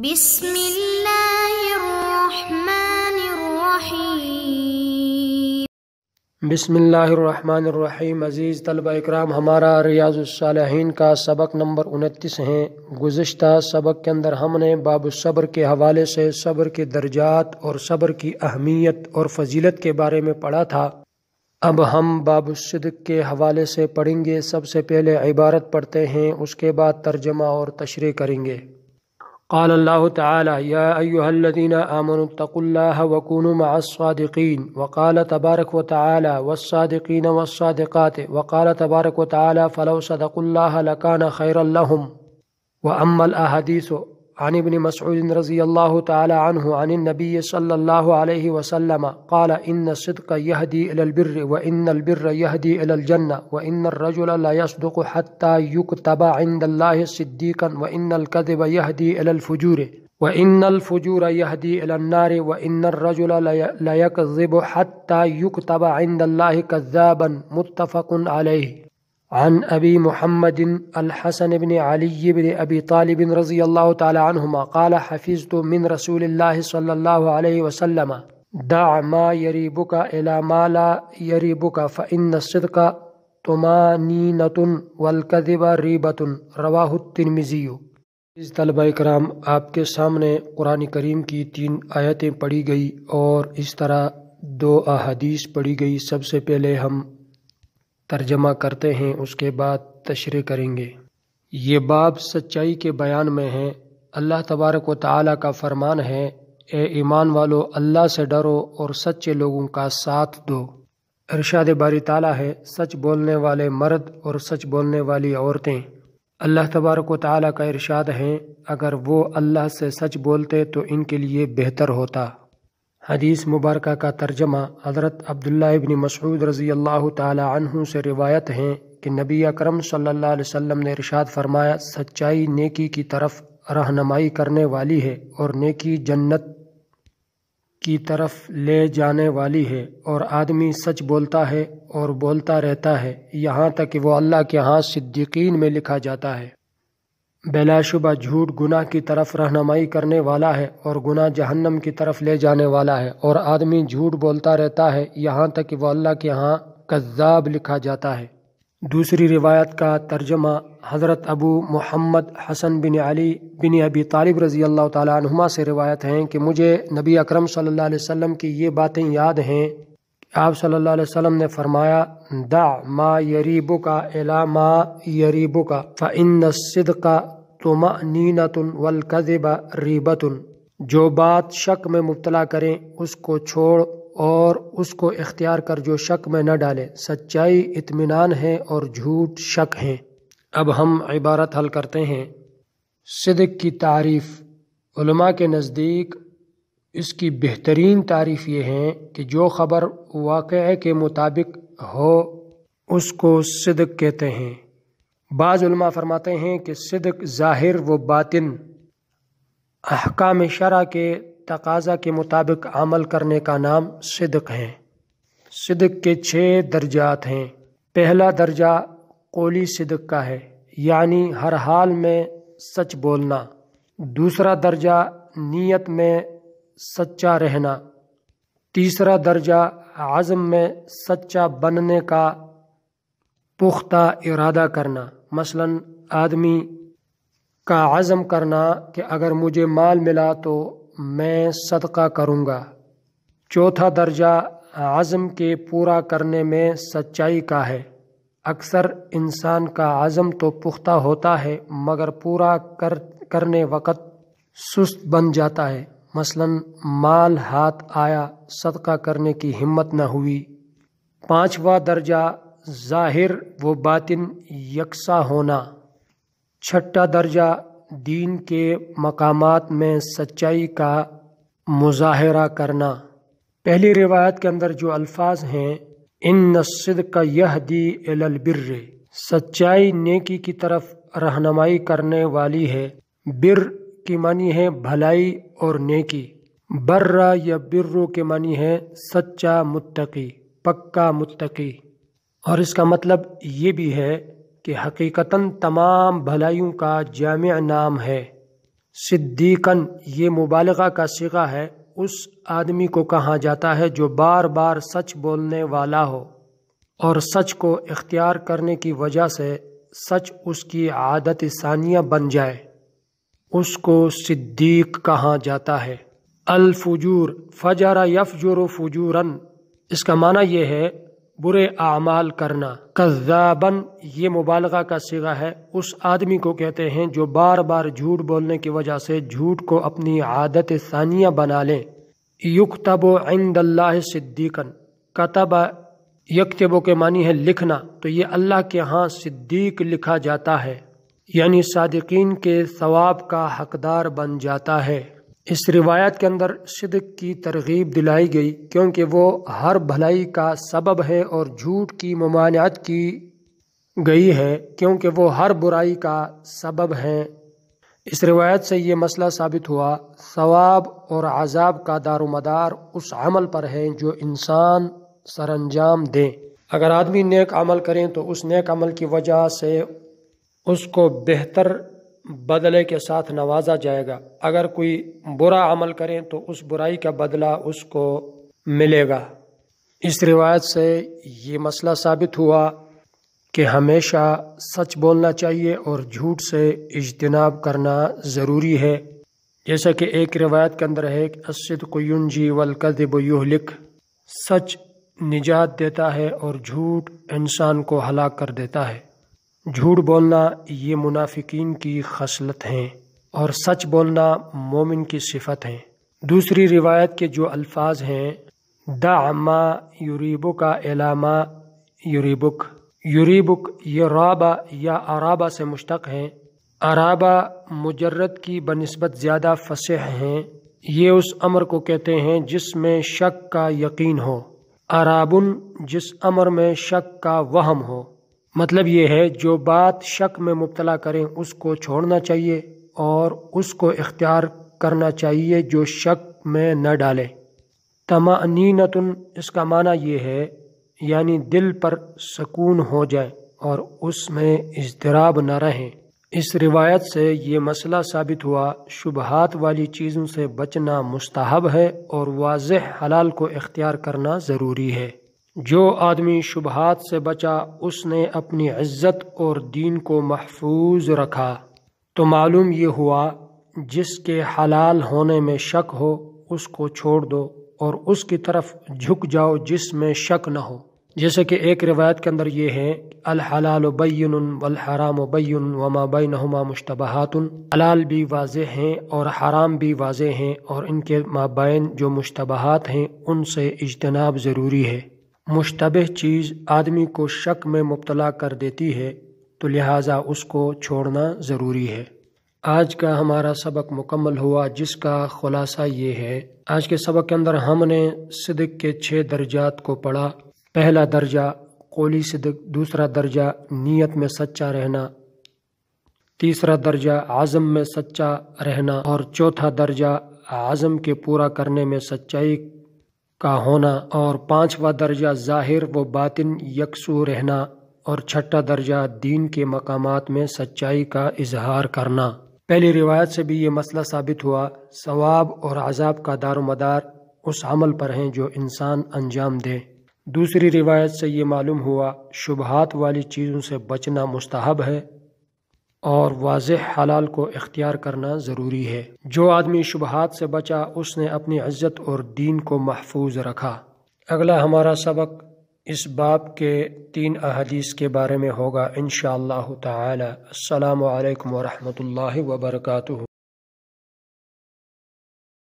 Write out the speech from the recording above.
بسم اللہ الرحمن الرحیم بسم اللہ الرحمن الرحیم عزیز طلبہ اکرام ہمارا ریاض الصالحین کا سبق نمبر انتیس ہیں گزشتہ سبق کے اندر ہم نے باب صبر کے حوالے سے صبر کے درجات اور صبر کی اہمیت اور فضیلت کے بارے میں پڑھا تھا اب ہم باب الصدق کے حوالے سے پڑھیں گے سب سے پہلے عبارت پڑھتے ہیں اس کے بعد ترجمہ اور تشریح کریں گے قال الله تعالى يا أيها الذين آمنوا اتقوا الله وكونوا مع الصادقين وقال تبارك وتعالى والصادقين والصادقات وقال تبارك وتعالى فلو صدقوا الله لكان خيرا لهم وأما الأحاديث عن ابن مسعود رضي الله تعالى عنه عن النبي صلى الله عليه وسلم قال إن الصدق يهدي إلى البر وإن البر يهدي إلى الجنة وإن الرجل لا يصدق حتى يكتب عند الله صديقا وإن الكذب يهدي إلى الفجور وإن الفجور يهدي إلى النار وإن الرجل لا يكذب حتى يكتب عند الله كذابا متفق عليه عن اب محمد الحسن بن علی ابی طالبِ رضی اللہ تعالیٰ عنہ کالہ حفیظ تو من رسول اللہ صلی اللہ علیہ وسلم دع ما ما لا فعن کا الصدق و الکدبہ ریبۃ روا مزیو اس طلبہ کرام آپ کے سامنے قرآن کریم کی تین آیتیں پڑھی گئی اور اس طرح دو احادیث پڑھی گئی سب سے پہلے ہم ترجمہ کرتے ہیں اس کے بعد تشریح کریں گے یہ باب سچائی کے بیان میں ہے اللہ تبارک و تعالیٰ کا فرمان ہے اے ایمان والو اللہ سے ڈرو اور سچے لوگوں کا ساتھ دو ارشاد باری تعالیٰ ہے سچ بولنے والے مرد اور سچ بولنے والی عورتیں اللہ تبارک و تعالیٰ کا ارشاد ہے اگر وہ اللہ سے سچ بولتے تو ان کے لیے بہتر ہوتا حدیث مبارکہ کا ترجمہ حضرت عبداللہ ابن مسعود رضی اللہ تعالی عنہ سے روایت ہیں کہ نبی اکرم صلی اللہ علیہ وسلم نے ارشاد فرمایا سچائی نیکی کی طرف رہنمائی کرنے والی ہے اور نیکی جنت کی طرف لے جانے والی ہے اور آدمی سچ بولتا ہے اور بولتا رہتا ہے یہاں تک کہ وہ اللہ کے ہاں صدیقین میں لکھا جاتا ہے بلا شبہ جھوٹ گناہ کی طرف رہنمائی کرنے والا ہے اور گناہ جہنم کی طرف لے جانے والا ہے اور آدمی جھوٹ بولتا رہتا ہے یہاں تک کہ وہ اللہ کے ہاں کذاب لکھا جاتا ہے دوسری روایت کا ترجمہ حضرت ابو محمد حسن بن علی بن ابی طالب رضی اللہ تعالیٰ عنہما سے روایت ہیں کہ مجھے نبی اکرم صلی اللہ علیہ وسلم کی یہ باتیں یاد ہیں آپ صلی اللہ علیہ وسلم نے فرمایا دا ما یریبو کا الا ما یریبو کا فعن صدقہ تو ما نینت القضبہ جو بات شک میں مبتلا کریں اس کو چھوڑ اور اس کو اختیار کر جو شک میں نہ ڈالے سچائی اطمینان ہے اور جھوٹ شک ہیں اب ہم عبارت حل کرتے ہیں صدق کی تعریف علماء کے نزدیک اس کی بہترین تعریف یہ ہے کہ جو خبر واقعے کے مطابق ہو اس کو صدق کہتے ہیں بعض علماء فرماتے ہیں کہ صدق ظاہر و باطن احکام شرع کے تقاضا کے مطابق عمل کرنے کا نام صدق ہے صدق کے چھ درجات ہیں پہلا درجہ قولی صدق کا ہے یعنی ہر حال میں سچ بولنا دوسرا درجہ نیت میں سچا رہنا تیسرا درجہ عزم میں سچا بننے کا پختہ ارادہ کرنا مثلا آدمی کا عزم کرنا کہ اگر مجھے مال ملا تو میں صدقہ کروں گا چوتھا درجہ عزم کے پورا کرنے میں سچائی کا ہے اکثر انسان کا عزم تو پختہ ہوتا ہے مگر پورا کر کرنے وقت سست بن جاتا ہے مثلا مال ہاتھ آیا صدقہ کرنے کی ہمت نہ ہوئی پانچواں درجہ ظاہر و باطن یکساں ہونا چھٹا درجہ دین کے مقامات میں سچائی کا مظاہرہ کرنا پہلی روایت کے اندر جو الفاظ ہیں ان نصد کا یہ دی البر سچائی نیکی کی طرف رہنمائی کرنے والی ہے بر کی معنی ہے بھلائی اور نیکی برا یا برو کے معنی ہے سچا متقی پکا متقی اور اس کا مطلب یہ بھی ہے کہ حقیقتاً تمام بھلائیوں کا جامع نام ہے صدیقن یہ مبالغہ کا سگا ہے اس آدمی کو کہا جاتا ہے جو بار بار سچ بولنے والا ہو اور سچ کو اختیار کرنے کی وجہ سے سچ اس کی عادت ثانیہ بن جائے اس کو صدیق کہا جاتا ہے الفجور فجر یفجر فجور اس کا معنی یہ ہے برے اعمال کرنا کذابن یہ مبالغہ کا سگا ہے اس آدمی کو کہتے ہیں جو بار بار جھوٹ بولنے کی وجہ سے جھوٹ کو اپنی عادت ثانیہ بنا لے یکتب عند اللہ صدیقن کتب یکتبو کے معنی ہے لکھنا تو یہ اللہ کے ہاں صدیق لکھا جاتا ہے یعنی صادقین کے ثواب کا حقدار بن جاتا ہے اس روایت کے اندر صدق کی ترغیب دلائی گئی کیونکہ وہ ہر بھلائی کا سبب ہے اور جھوٹ کی ممانعت کی گئی ہے کیونکہ وہ ہر برائی کا سبب ہے اس روایت سے یہ مسئلہ ثابت ہوا ثواب اور عذاب کا دار و مدار اس عمل پر ہے جو انسان سر انجام دیں اگر آدمی نیک عمل کریں تو اس نیک عمل کی وجہ سے اس کو بہتر بدلے کے ساتھ نوازا جائے گا اگر کوئی برا عمل کریں تو اس برائی کا بدلہ اس کو ملے گا اس روایت سے یہ مسئلہ ثابت ہوا کہ ہمیشہ سچ بولنا چاہیے اور جھوٹ سے اجتناب کرنا ضروری ہے جیسا کہ ایک روایت کے اندر ہے کہ اسد قیونجھی وکد یہلک سچ نجات دیتا ہے اور جھوٹ انسان کو ہلاک کر دیتا ہے جھوٹ بولنا یہ منافقین کی خصلت ہیں اور سچ بولنا مومن کی صفت ہیں دوسری روایت کے جو الفاظ ہیں دا ما یوریبو کا علامہ یوریبک یوریبک یہ رابا یا ارابا سے مشتق ہیں ارابا مجرد کی بنسبت زیادہ فصح ہیں یہ اس امر کو کہتے ہیں جس میں شک کا یقین ہو ارابن جس امر میں شک کا وہم ہو مطلب یہ ہے جو بات شک میں مبتلا کریں اس کو چھوڑنا چاہیے اور اس کو اختیار کرنا چاہیے جو شک میں نہ ڈالیں تمانینتن اس کا معنی یہ ہے یعنی دل پر سکون ہو جائے اور اس میں اضطراب نہ رہیں اس روایت سے یہ مسئلہ ثابت ہوا شبہات والی چیزوں سے بچنا مستحب ہے اور واضح حلال کو اختیار کرنا ضروری ہے جو آدمی شبہات سے بچا اس نے اپنی عزت اور دین کو محفوظ رکھا تو معلوم یہ ہوا جس کے حلال ہونے میں شک ہو اس کو چھوڑ دو اور اس کی طرف جھک جاؤ جس میں شک نہ ہو جیسے کہ ایک روایت کے اندر یہ ہے الحلال و بین و الحرام و بین و بینہما مشتبہات حلال بھی واضح ہیں اور حرام بھی واضح ہیں اور ان کے مابین جو مشتبہات ہیں ان سے اجتناب ضروری ہے مشتبہ چیز آدمی کو شک میں مبتلا کر دیتی ہے تو لہٰذا اس کو چھوڑنا ضروری ہے آج کا ہمارا سبق مکمل ہوا جس کا خلاصہ یہ ہے آج کے سبق کے اندر ہم نے صدق کے چھ درجات کو پڑھا پہلا درجہ قولی صدق دوسرا درجہ نیت میں سچا رہنا تیسرا درجہ عزم میں سچا رہنا اور چوتھا درجہ عزم کے پورا کرنے میں سچائی کا ہونا اور پانچواں درجہ ظاہر و باطن یکسو رہنا اور چھٹا درجہ دین کے مقامات میں سچائی کا اظہار کرنا پہلی روایت سے بھی یہ مسئلہ ثابت ہوا ثواب اور عذاب کا دار و مدار اس عمل پر ہیں جو انسان انجام دے دوسری روایت سے یہ معلوم ہوا شبہات والی چیزوں سے بچنا مستحب ہے اور واضح حلال کو اختیار کرنا ضروری ہے جو آدمی شبہات سے بچا اس نے اپنی عزت اور دین کو محفوظ رکھا اگلا ہمارا سبق اس باب کے تین احادیث کے بارے میں ہوگا انشاءاللہ تعالی السلام علیکم ورحمۃ اللہ وبرکاتہ